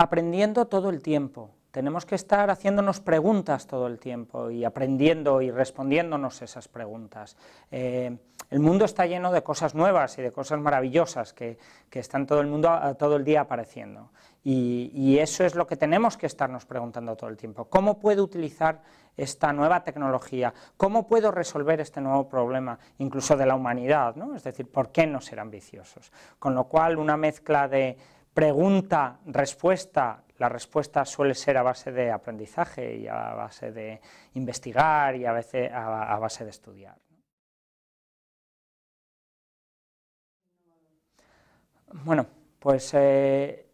aprendiendo todo el tiempo. Tenemos que estar haciéndonos preguntas todo el tiempo y aprendiendo y respondiéndonos esas preguntas. Eh, el mundo está lleno de cosas nuevas y de cosas maravillosas que, están todo el mundo ah, todo el día apareciendo. Y, y, eso es lo que tenemos que estarnos preguntando todo el tiempo. ¿Cómo puedo utilizar esta nueva tecnología? ¿Cómo puedo resolver este nuevo problema, incluso de la humanidad? ¿no? Es decir, ¿por qué no ser ambiciosos? Con lo cual, una mezcla de pregunta, respuesta, la respuesta suele ser a base de aprendizaje y a base de investigar y a veces a, base de estudiar. Bueno, pues eh,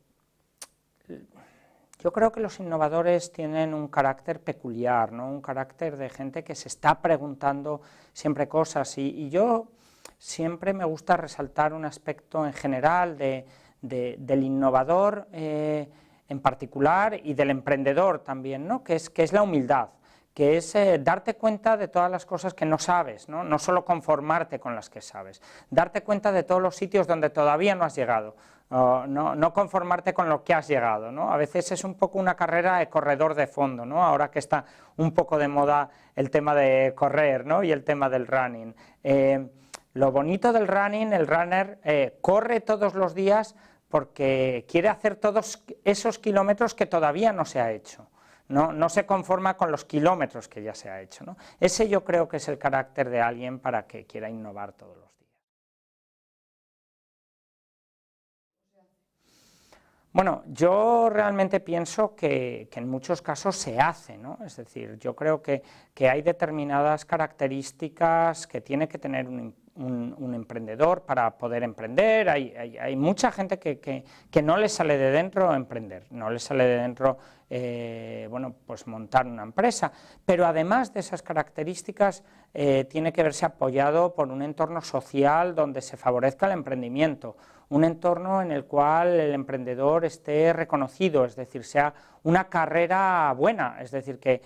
yo creo que los innovadores tienen un carácter peculiar, ¿no? un carácter de gente que se está preguntando siempre cosas y yo siempre me gusta resaltar un aspecto en general de, del innovador eh, en particular y del emprendedor también, ¿no? que, es, que es la humildad, que es eh, darte cuenta de todas las cosas que no sabes, ¿no? no solo conformarte con las que sabes, darte cuenta de todos los sitios donde todavía no has llegado, no, conformarte con lo que has llegado. ¿no? A veces es un poco una carrera de corredor de fondo, ahora que está un poco de moda el tema de correr ¿no? y el tema del running. Eh, lo bonito del running, el runner corre todos los días porque quiere hacer todos esos kilómetros que todavía no se ha hecho. No, se conforma con los kilómetros que ya se ha hecho. Ese yo creo que es el carácter de alguien para que quiera innovar todos los días. Bueno, yo realmente pienso que, en muchos casos se hace, ¿no? es decir, yo creo que, que hay determinadas características que tiene que tener un impacto un, emprendedor para poder emprender. Hay, mucha gente que, no le sale de dentro emprender, no le sale de dentro eh, bueno, pues montar una empresa. Pero además de esas características, eh, tiene que verse apoyado por un entorno social donde se favorezca el emprendimiento un entorno en el cual el emprendedor esté reconocido, es decir, sea una carrera buena, es decir, que,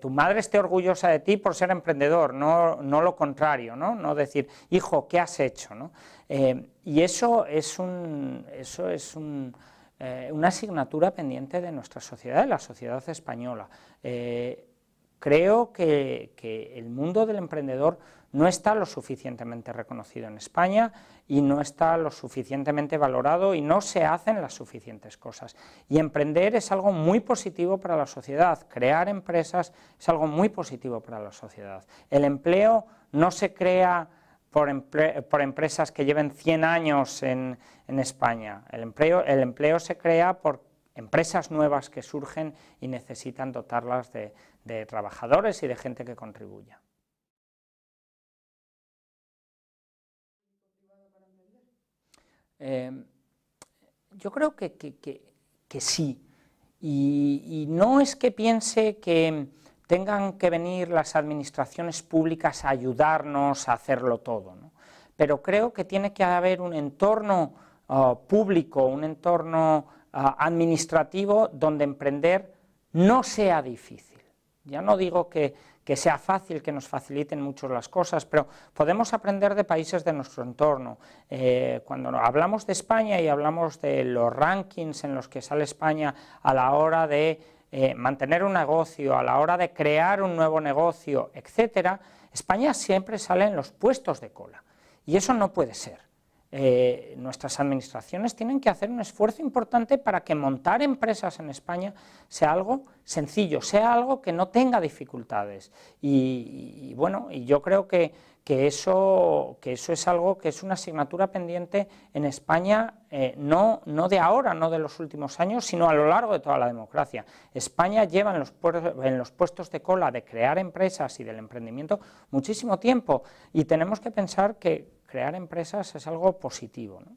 tu madre esté orgullosa de ti por ser emprendedor, no, lo contrario, ¿no? decir, hijo, ¿qué has hecho? Eh, y eso es, un, eso es eh, una asignatura pendiente de nuestra sociedad, de la sociedad española. Eh, creo que, que el mundo del emprendedor no está lo suficientemente reconocido en España y no está lo suficientemente valorado y no se hacen las suficientes cosas. Y emprender es algo muy positivo para la sociedad, crear empresas es algo muy positivo para la sociedad. El empleo no se crea por, empresas que lleven 100 años en, España, el empleo, se crea por empresas nuevas que surgen y necesitan dotarlas de trabajadores y de gente que contribuya. Em, yo creo que, sí. Y, no es que piense que tengan que venir las administraciones públicas a ayudarnos a hacerlo todo, ¿no? pero creo que tiene que haber un entorno ah, público, un entorno ah, administrativo donde emprender no sea difícil. Ya no digo que, que sea fácil, que nos faciliten mucho las cosas, pero podemos aprender de países de nuestro entorno. Eh, cuando hablamos de España y hablamos de los rankings en los que sale España a la hora de eh, mantener un negocio, a la hora de crear un nuevo negocio, etcétera, España siempre sale en los puestos de cola. Y eso no puede ser. Eh, nuestras administraciones tienen que hacer un esfuerzo importante para que montar empresas en España sea algo sencillo, sea algo que no tenga dificultades. Y, bueno, y yo creo que, que, eso, que eso es algo que es una asignatura pendiente en España, eh, no, no de ahora, no de los últimos años, sino a lo largo de toda la democracia. España lleva en los puestos de cola de crear empresas y del emprendimiento muchísimo tiempo y tenemos que pensar que crear empresas es algo positivo. ¿no?